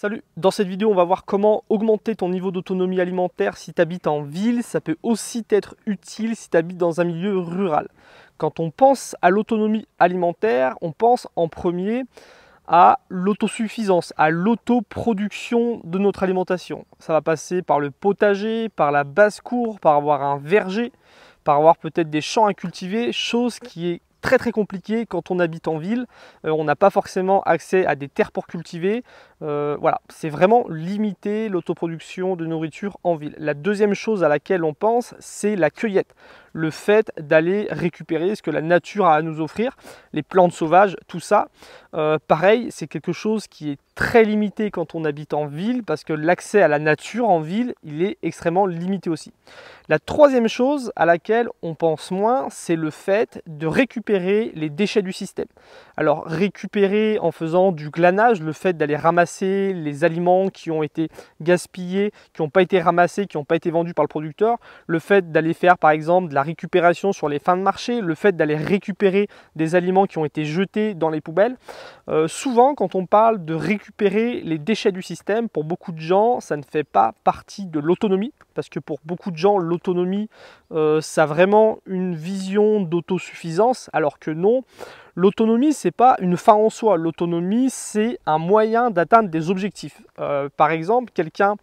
Salut Dans cette vidéo, on va voir comment augmenter ton niveau d'autonomie alimentaire si tu habites en ville. Ça peut aussi être utile si tu habites dans un milieu rural. Quand on pense à l'autonomie alimentaire, on pense en premier à l'autosuffisance, à l'autoproduction de notre alimentation. Ça va passer par le potager, par la basse-cour, par avoir un verger, par avoir peut-être des champs à cultiver, chose qui est très très compliqué quand on habite en ville. Euh, on n'a pas forcément accès à des terres pour cultiver. Euh, voilà, c'est vraiment limiter l'autoproduction de nourriture en ville. La deuxième chose à laquelle on pense, c'est la cueillette le fait d'aller récupérer ce que la nature a à nous offrir, les plantes sauvages, tout ça. Euh, pareil, c'est quelque chose qui est très limité quand on habite en ville parce que l'accès à la nature en ville, il est extrêmement limité aussi. La troisième chose à laquelle on pense moins, c'est le fait de récupérer les déchets du système. Alors récupérer en faisant du glanage, le fait d'aller ramasser les aliments qui ont été gaspillés, qui n'ont pas été ramassés, qui n'ont pas été vendus par le producteur, le fait d'aller faire par exemple de la récupération sur les fins de marché, le fait d'aller récupérer des aliments qui ont été jetés dans les poubelles. Euh, souvent, quand on parle de récupérer les déchets du système, pour beaucoup de gens, ça ne fait pas partie de l'autonomie, parce que pour beaucoup de gens, l'autonomie, euh, ça a vraiment une vision d'autosuffisance, alors que non. L'autonomie, c'est pas une fin en soi. L'autonomie, c'est un moyen d'atteindre des objectifs. Euh, par exemple, quelqu'un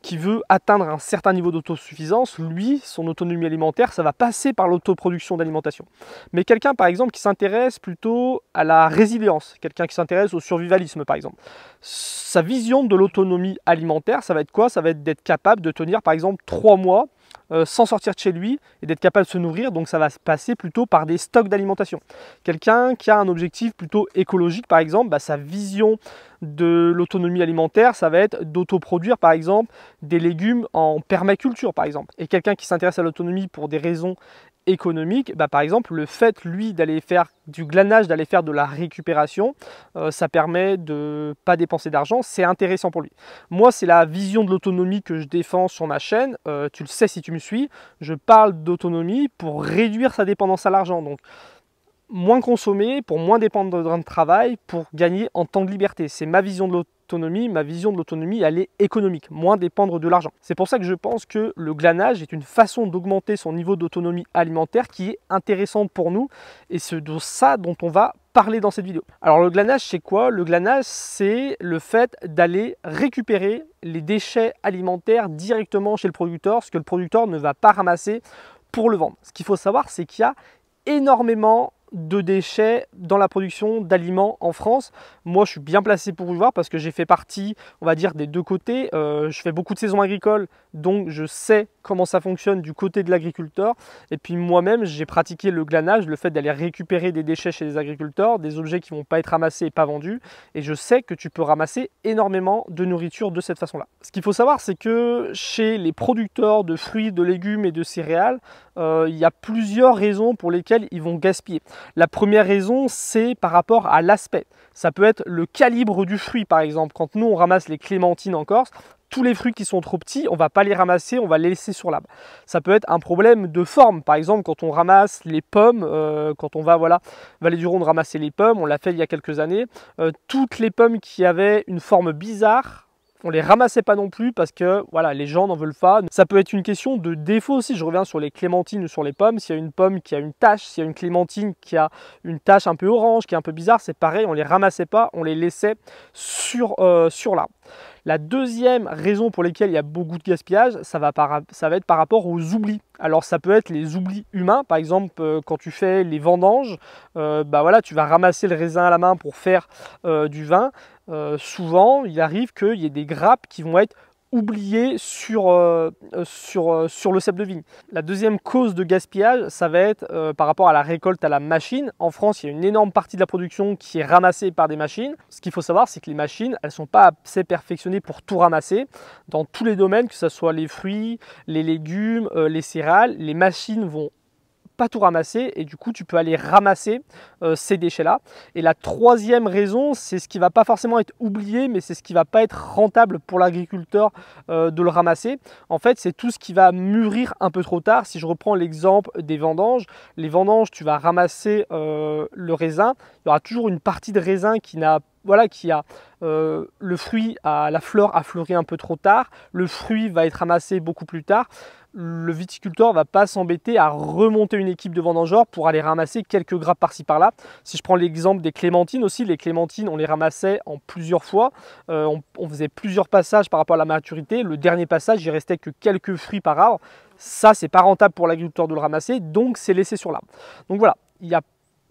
qui veut atteindre un certain niveau d'autosuffisance, lui, son autonomie alimentaire, ça va passer par l'autoproduction d'alimentation. Mais quelqu'un, par exemple, qui s'intéresse plutôt à la résilience, quelqu'un qui s'intéresse au survivalisme, par exemple, sa vision de l'autonomie alimentaire, ça va être quoi Ça va être d'être capable de tenir, par exemple, trois mois euh, sans sortir de chez lui et d'être capable de se nourrir. Donc ça va se passer plutôt par des stocks d'alimentation. Quelqu'un qui a un objectif plutôt écologique, par exemple, bah, sa vision de l'autonomie alimentaire, ça va être d'autoproduire, par exemple, des légumes en permaculture, par exemple. Et quelqu'un qui s'intéresse à l'autonomie pour des raisons économique, bah, par exemple, le fait, lui, d'aller faire du glanage, d'aller faire de la récupération, euh, ça permet de pas dépenser d'argent, c'est intéressant pour lui. Moi, c'est la vision de l'autonomie que je défends sur ma chaîne, euh, tu le sais si tu me suis, je parle d'autonomie pour réduire sa dépendance à l'argent. Donc, moins consommer, pour moins dépendre de travail, pour gagner en temps de liberté. C'est ma vision de l'autonomie ma vision de l'autonomie, elle est économique, moins dépendre de l'argent. C'est pour ça que je pense que le glanage est une façon d'augmenter son niveau d'autonomie alimentaire qui est intéressante pour nous et c'est de ça dont on va parler dans cette vidéo. Alors le glanage c'est quoi Le glanage c'est le fait d'aller récupérer les déchets alimentaires directement chez le producteur, ce que le producteur ne va pas ramasser pour le vendre. Ce qu'il faut savoir c'est qu'il y a énormément de déchets dans la production d'aliments en France. Moi, je suis bien placé pour vous voir parce que j'ai fait partie, on va dire, des deux côtés. Euh, je fais beaucoup de saisons agricoles, donc je sais comment ça fonctionne du côté de l'agriculteur. Et puis moi-même, j'ai pratiqué le glanage, le fait d'aller récupérer des déchets chez les agriculteurs, des objets qui ne vont pas être ramassés et pas vendus. Et je sais que tu peux ramasser énormément de nourriture de cette façon-là. Ce qu'il faut savoir, c'est que chez les producteurs de fruits, de légumes et de céréales, euh, il y a plusieurs raisons pour lesquelles ils vont gaspiller. La première raison, c'est par rapport à l'aspect. Ça peut être le calibre du fruit, par exemple. Quand nous, on ramasse les clémentines en Corse, tous les fruits qui sont trop petits, on va pas les ramasser, on va les laisser sur l'arbre. Ça peut être un problème de forme. Par exemple, quand on ramasse les pommes, euh, quand on va, voilà, Vallée du Rhône ramasser les pommes, on l'a fait il y a quelques années, euh, toutes les pommes qui avaient une forme bizarre, on les ramassait pas non plus parce que voilà, les gens n'en veulent pas. Ça peut être une question de défaut aussi. Je reviens sur les clémentines ou sur les pommes. S'il y a une pomme qui a une tache, s'il y a une clémentine qui a une tache un peu orange, qui est un peu bizarre, c'est pareil, on les ramassait pas, on les laissait sur, euh, sur l'arbre. La deuxième raison pour laquelle il y a beaucoup de gaspillage, ça va, être par rapport aux oublis. Alors ça peut être les oublis humains, par exemple euh, quand tu fais les vendanges, euh, bah voilà, tu vas ramasser le raisin à la main pour faire euh, du vin. souvent, il arrive qu'il y ait des grappes qui vont être oublié sur, euh, euh, sur, euh, sur, le cep de vigne. La deuxième cause de gaspillage, ça va être par rapport à la récolte à la machine. En France, il y a une énorme partie de la production qui est ramassée par des machines. Ce qu'il faut savoir, c'est que les machines, elles ne sont pas assez perfectionnées pour tout ramasser. Dans tous les domaines, que ce soit les fruits, les légumes, les céréales, les machines vont tout ramasser et du coup tu peux aller ramasser euh, ces déchets-là. Et la troisième raison, c'est ce qui va pas forcément être oublié, mais c'est ce qui va pas être rentable pour l'agriculteur euh, de le ramasser. En fait, c'est tout ce qui va mûrir un peu trop tard. Si je reprends l'exemple des vendanges, les vendanges, tu vas ramasser euh, le raisin, il y aura toujours une partie de raisin qui n'a pas voilà, qui a euh, le fruit, à la fleur a fleuri un peu trop tard, le fruit va être ramassé beaucoup plus tard. Le viticulteur va pas s'embêter à remonter une équipe de vendangeurs pour aller ramasser quelques grappes par-ci par-là. Si je prends l'exemple des clémentines aussi, les clémentines, on les ramassait en plusieurs fois. Euh, on, faisait plusieurs passages par rapport à la maturité. Le dernier passage, il restait que quelques fruits par arbre. Ça, c'est pas rentable pour l'agriculteur de le ramasser, donc c'est laissé sur l'arbre. Donc voilà, il y a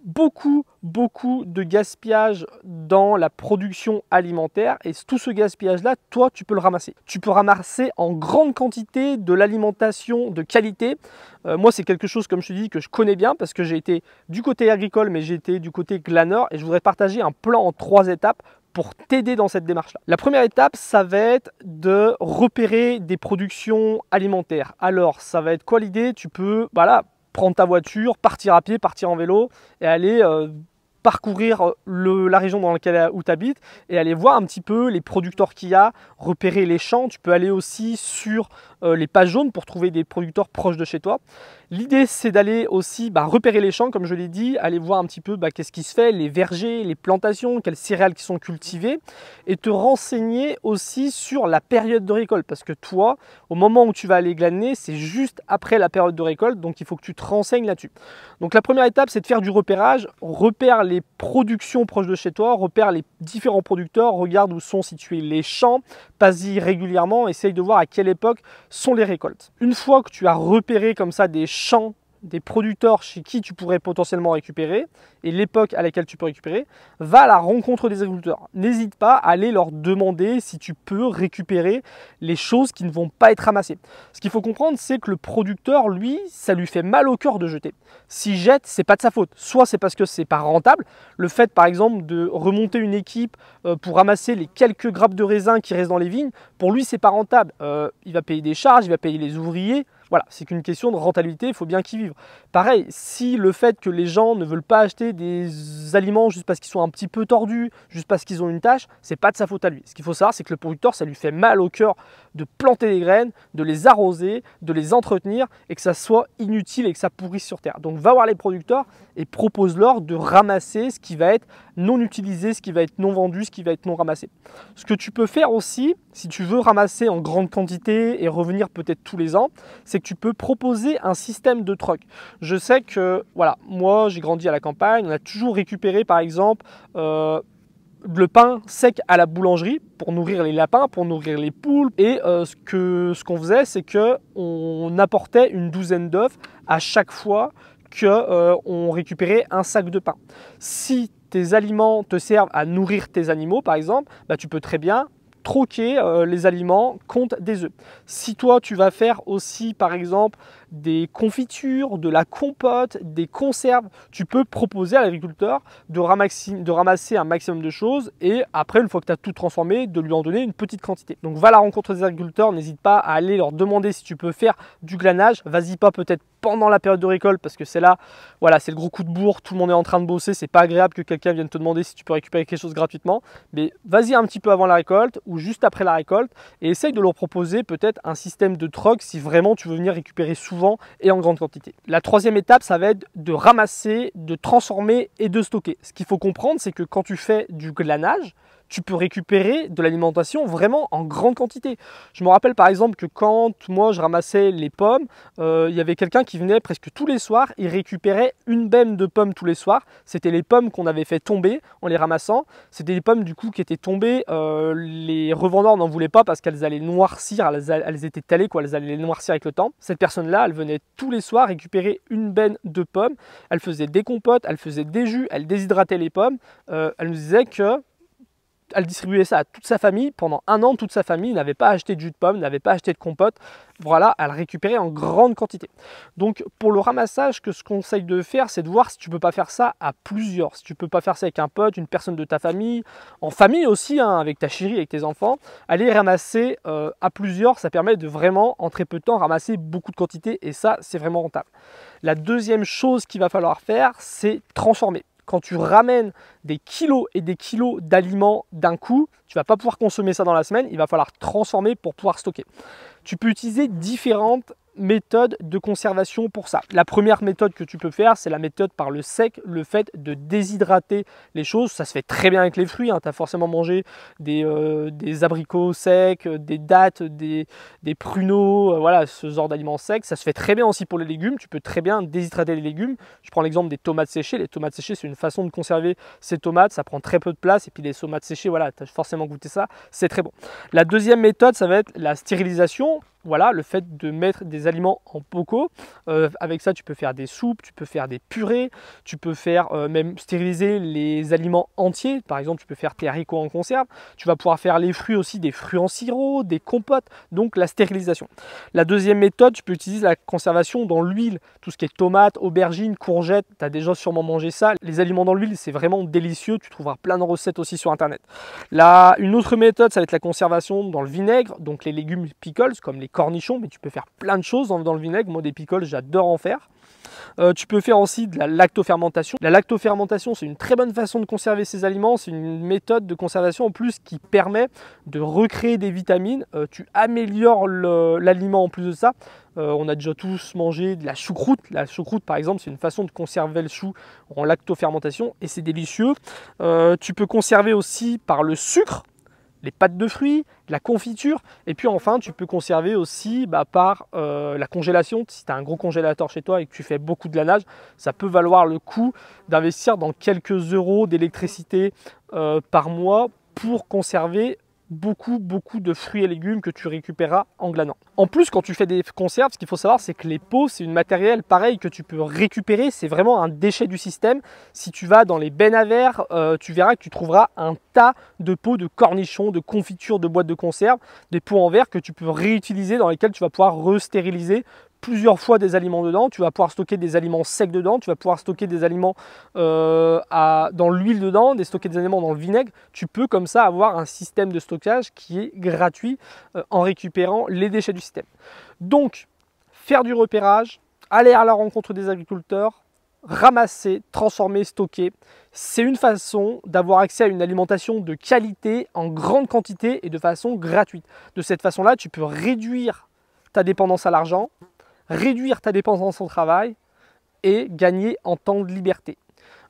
beaucoup, beaucoup de gaspillage dans la production alimentaire et tout ce gaspillage-là, toi, tu peux le ramasser. Tu peux ramasser en grande quantité de l'alimentation de qualité. Euh, moi, c'est quelque chose, comme je te dis, que je connais bien parce que j'ai été du côté agricole, mais j'ai été du côté glaneur et je voudrais partager un plan en trois étapes pour t'aider dans cette démarche-là. La première étape, ça va être de repérer des productions alimentaires. Alors, ça va être quoi l'idée Tu peux, voilà, prendre ta voiture, partir à pied, partir en vélo et aller euh, parcourir euh, la région dans laquelle euh, où tu habites et aller voir un petit peu les producteurs qu'il y a, repérer les champs. Tu peux aller aussi sur euh, les pages jaunes pour trouver des producteurs proches de chez toi. L'idée c'est d'aller aussi bah, repérer les champs, comme je l'ai dit, aller voir un petit peu bah, qu'est-ce qui se fait, les vergers, les plantations, quelles céréales qui sont cultivées et te renseigner aussi sur la période de récolte parce que toi, au moment où tu vas aller glaner, c'est juste après la période de récolte, donc il faut que tu te renseignes là-dessus. Donc la première étape c'est de faire du repérage, repère les les productions proches de chez toi, repère les différents producteurs, regarde où sont situés les champs, passe-y régulièrement, essaye de voir à quelle époque sont les récoltes. Une fois que tu as repéré comme ça des champs des producteurs chez qui tu pourrais potentiellement récupérer et l'époque à laquelle tu peux récupérer, va à la rencontre des agriculteurs. N'hésite pas à aller leur demander si tu peux récupérer les choses qui ne vont pas être ramassées. Ce qu'il faut comprendre, c'est que le producteur, lui, ça lui fait mal au cœur de jeter. S'il jette, c'est pas de sa faute. Soit c'est parce que c'est pas rentable. Le fait, par exemple, de remonter une équipe euh, pour ramasser les quelques grappes de raisin qui restent dans les vignes, pour lui, c'est pas rentable. Euh, il va payer des charges, il va payer les ouvriers. Voilà, c'est qu'une question de rentabilité, il faut bien qu'ils vivent. Pareil, si le fait que les gens ne veulent pas acheter des aliments juste parce qu'ils sont un petit peu tordus, juste parce qu'ils ont une tâche, c'est pas de sa faute à lui. Ce qu'il faut savoir, c'est que le producteur, ça lui fait mal au cœur de planter des graines, de les arroser, de les entretenir et que ça soit inutile et que ça pourrisse sur terre. Donc va voir les producteurs et propose-leur de ramasser ce qui va être non utilisé, ce qui va être non vendu, ce qui va être non ramassé. Ce que tu peux faire aussi, si tu veux ramasser en grande quantité et revenir peut-être tous les ans, c'est tu peux proposer un système de troc. Je sais que, voilà, moi j'ai grandi à la campagne, on a toujours récupéré par exemple euh, le pain sec à la boulangerie pour nourrir les lapins, pour nourrir les poules. Et euh, ce qu'on ce qu'on faisait, c'est qu'on apportait une douzaine d'œufs à chaque fois qu'on euh, récupérait un sac de pain. Si tes aliments te servent à nourrir tes animaux, par exemple, bah, tu peux très bien troquer euh, les aliments contre des œufs. Si toi tu vas faire aussi par exemple des confitures, de la compote, des conserves, tu peux proposer à l'agriculteur de, de ramasser un maximum de choses et après une fois que tu as tout transformé, de lui en donner une petite quantité. Donc va à la rencontre des agriculteurs, n'hésite pas à aller leur demander si tu peux faire du glanage, vas-y pas peut-être pendant la période de récolte parce que c'est là, voilà, c'est le gros coup de bourre, tout le monde est en train de bosser, c'est pas agréable que quelqu'un vienne te demander si tu peux récupérer quelque chose gratuitement. Mais vas-y un petit peu avant la récolte ou juste après la récolte et essaye de leur proposer peut-être un système de troc si vraiment tu veux venir récupérer souvent et en grande quantité. La troisième étape, ça va être de ramasser, de transformer et de stocker. Ce qu'il faut comprendre, c'est que quand tu fais du glanage, tu peux récupérer de l'alimentation vraiment en grande quantité. Je me rappelle par exemple que quand moi je ramassais les pommes, euh, il y avait quelqu'un qui venait presque tous les soirs, il récupérait une benne de pommes tous les soirs. C'était les pommes qu'on avait fait tomber en les ramassant. C'était des pommes du coup qui étaient tombées. Euh, les revendeurs n'en voulaient pas parce qu'elles allaient noircir, elles, étaient talées, quoi, elles allaient les noircir avec le temps. Cette personne-là, elle venait tous les soirs récupérer une benne de pommes. Elle faisait des compotes, elle faisait des jus, elle déshydratait les pommes. Euh, elle nous disait que elle distribuait ça à toute sa famille. Pendant un an, toute sa famille n'avait pas acheté de jus de pomme, n'avait pas acheté de compote. Voilà, elle récupérait en grande quantité. Donc pour le ramassage, que ce qu'on conseille de faire, c'est de voir si tu peux pas faire ça à plusieurs. Si tu peux pas faire ça avec un pote, une personne de ta famille, en famille aussi, hein, avec ta chérie, avec tes enfants. Aller ramasser euh, à plusieurs, ça permet de vraiment, en très peu de temps, ramasser beaucoup de quantité. Et ça, c'est vraiment rentable. La deuxième chose qu'il va falloir faire, c'est transformer quand tu ramènes des kilos et des kilos d'aliments d'un coup, tu vas pas pouvoir consommer ça dans la semaine, il va falloir transformer pour pouvoir stocker. Tu peux utiliser différentes méthode de conservation pour ça. La première méthode que tu peux faire, c'est la méthode par le sec, le fait de déshydrater les choses. Ça se fait très bien avec les fruits. Hein. Tu as forcément mangé des, euh, abricots secs, euh, des dattes, des, pruneaux, euh, voilà, ce genre d'aliments secs. Ça se fait très bien aussi pour les légumes. Tu peux très bien déshydrater les légumes. Je prends l'exemple des tomates séchées. Les tomates séchées, c'est une façon de conserver ces tomates. Ça prend très peu de place. Et puis les tomates séchées, voilà, tu as forcément goûté ça. C'est très bon. La deuxième méthode, ça va être la stérilisation voilà, le fait de mettre des aliments en bocaux, euh, avec ça tu peux faire des soupes, tu peux faire des purées, tu peux faire euh, même stériliser les aliments entiers, par exemple tu peux faire tes haricots en conserve, tu vas pouvoir faire les fruits aussi, des fruits en sirop, des compotes, donc la stérilisation. La deuxième méthode, tu peux utiliser la conservation dans l'huile, tout ce qui est tomates, aubergines, courgettes, tu as déjà sûrement mangé ça, les aliments dans l'huile c'est vraiment délicieux, tu trouveras plein de recettes aussi sur internet. Là, une autre méthode ça va être la conservation dans le vinaigre, donc les légumes pickles comme les cornichons, mais tu peux faire plein de choses dans, le vinaigre. Moi, des picoles, j'adore en faire. Euh, tu peux faire aussi de la lactofermentation. La lactofermentation, c'est une très bonne façon de conserver ces aliments. C'est une méthode de conservation en plus qui permet de recréer des vitamines. Euh, tu améliores l'aliment en plus de ça. Euh, on a déjà tous mangé de la choucroute. La choucroute, par exemple, c'est une façon de conserver le chou en lactofermentation et c'est délicieux. tu peux conserver aussi par le sucre les pâtes de fruits, la confiture, et puis enfin tu peux conserver aussi bah, par euh, la congélation. Si tu as un gros congélateur chez toi et que tu fais beaucoup de la nage, ça peut valoir le coup d'investir dans quelques euros d'électricité euh, par mois pour conserver beaucoup, beaucoup de fruits et légumes que tu récupéreras en glanant. En plus, quand tu fais des conserves, ce qu'il faut savoir, c'est que les pots, c'est une matériel pareil que tu peux récupérer. C'est vraiment un déchet du système. Si tu vas dans les bennes à verre, euh, tu verras que tu trouveras un tas de pots de cornichons, de confitures, de boîtes de conserve, des pots en verre que tu peux réutiliser, dans lesquels tu vas pouvoir restériliser plusieurs fois des aliments dedans, tu vas pouvoir stocker des aliments secs dedans, tu vas pouvoir stocker des aliments euh, dans l'huile dedans, des stocker des aliments dans le vinaigre. Tu peux comme ça avoir un système de stockage qui est gratuit euh, en récupérant les déchets du système. Donc, faire du repérage, aller à la rencontre des agriculteurs, ramasser, transformer, stocker. C'est une façon d'avoir accès à une alimentation de qualité en grande quantité et de façon gratuite. De cette façon-là, tu peux réduire ta dépendance à l'argent, réduire ta dépendance son travail et gagner en temps de liberté.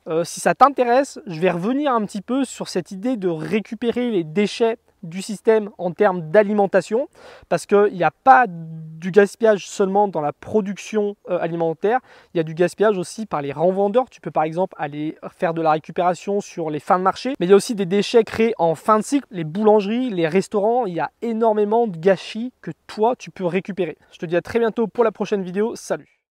Euh, si ça t'intéresse, je vais revenir un petit peu sur cette idée de récupérer les déchets du système en termes d'alimentation, parce qu'il n'y a pas du gaspillage seulement dans la production euh, alimentaire, il y a du gaspillage aussi par les vendeurs. Tu peux par exemple aller faire de la récupération sur les fins de marché, mais il y a aussi des déchets créés en fin de cycle, les boulangeries, les restaurants, il y a énormément de gâchis que toi tu peux récupérer. Je te dis à très bientôt pour la prochaine vidéo, salut